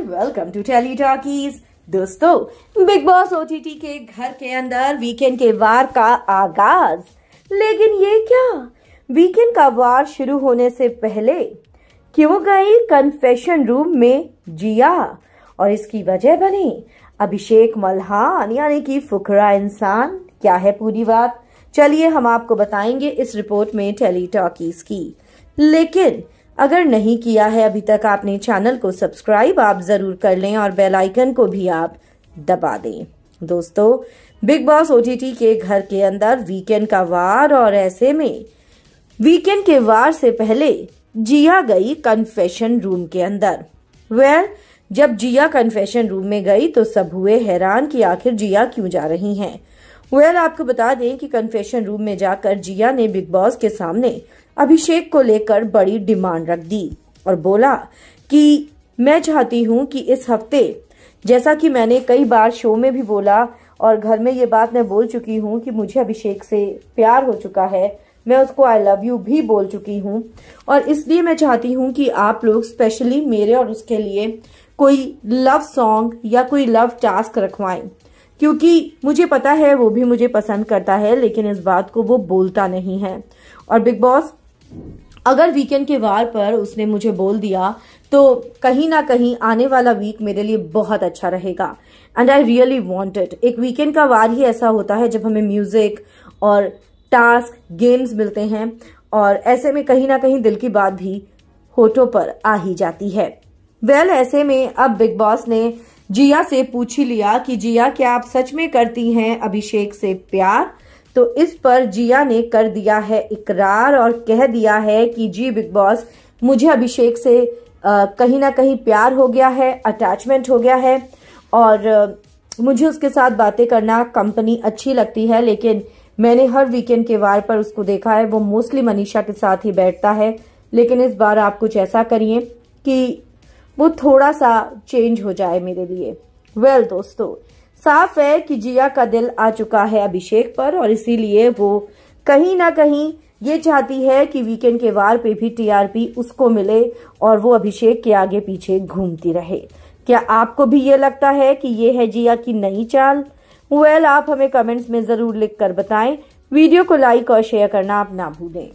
and welcome to tele talkies दोस्तों Bigg Boss OTT के घर के अंदर वीकेंड के वार का आगाज लेकिन ये क्या वीकेंड का वार शुरू होने से पहले क्यों गई कन्फेशन रूम में जिया और इसकी वजह बने अभिषेक मल्हान यानी कि फुकरा इंसान क्या है पूरी बात चलिए हम आपको बताएंगे इस रिपोर्ट में टेली टॉकीज की लेकिन अगर नहीं किया है अभी तक आपने चैनल को सब्सक्राइब आप ज़रूर कर लें और बेल आइकन को भी आप दबा दें दोस्तों बिग बॉस ओटीटी के घर के अंदर वीकेंड का वार और ऐसे में वीकेंड के वार से पहले जिया गई कन्फेशन रूम के अंदर वेल जब जिया कन्फेशन रूम में गई तो सब हुए हैरान कि आखिर जिया क्यों जा रही हैं वेल आपको बता दें कि कन्फेशन रूम में जाकर जिया ने बिग बॉस के सामने अभिषेक को लेकर बड़ी डिमांड रख दी और बोला कि मैं चाहती हूं कि इस हफ्ते जैसा कि मैंने कई बार शो में भी बोला और घर में ये बात मैं बोल चुकी हूँ कि मुझे अभिषेक से प्यार हो चुका है मैं उसको आई लव यू भी बोल चुकी हूँ और इसलिए मैं चाहती हूँ कि आप लोग स्पेशली मेरे और उसके लिए कोई लव सॉन्ग या कोई लव टास्क रखवाएं क्योंकि मुझे पता है वो भी मुझे पसंद करता है लेकिन इस बात को वो बोलता नहीं है और बिग बॉस अगर वीकेंड के वार पर उसने मुझे बोल दिया तो कहीं ना कहीं आने वाला वीक मेरे लिए बहुत अच्छा रहेगा एंड आई रियली इट एक वीकेंड का वार ही ऐसा होता है जब हमें म्यूजिक और टास्क गेम्स मिलते हैं और ऐसे में कहीं ना कहीं दिल की बात भी होठों पर आ ही जाती है वेल well, ऐसे में अब बिग बॉस ने जिया से पूछ ही लिया कि जिया क्या आप सच में करती हैं अभिषेक से प्यार तो इस पर जिया ने कर दिया है इकरार और कह दिया है कि जी बिग बॉस मुझे अभिषेक से कहीं ना कहीं प्यार हो गया है अटैचमेंट हो गया है और मुझे उसके साथ बातें करना कंपनी अच्छी लगती है लेकिन मैंने हर वीकेंड के वार पर उसको देखा है वो मोस्टली मनीषा के साथ ही बैठता है लेकिन इस बार आप कुछ ऐसा करिए कि वो थोड़ा सा चेंज हो जाए मेरे लिए वेल well, दोस्तों साफ है कि जिया का दिल आ चुका है अभिषेक पर और इसीलिए वो कहीं ना कहीं ये चाहती है कि वीकेंड के वार पे भी टीआरपी उसको मिले और वो अभिषेक के आगे पीछे घूमती रहे क्या आपको भी ये लगता है कि ये है जिया की नई चाल वेल well, आप हमें कमेंट्स में ज़रूर लिख कर बताएं वीडियो को लाइक और शेयर करना आप ना भूलें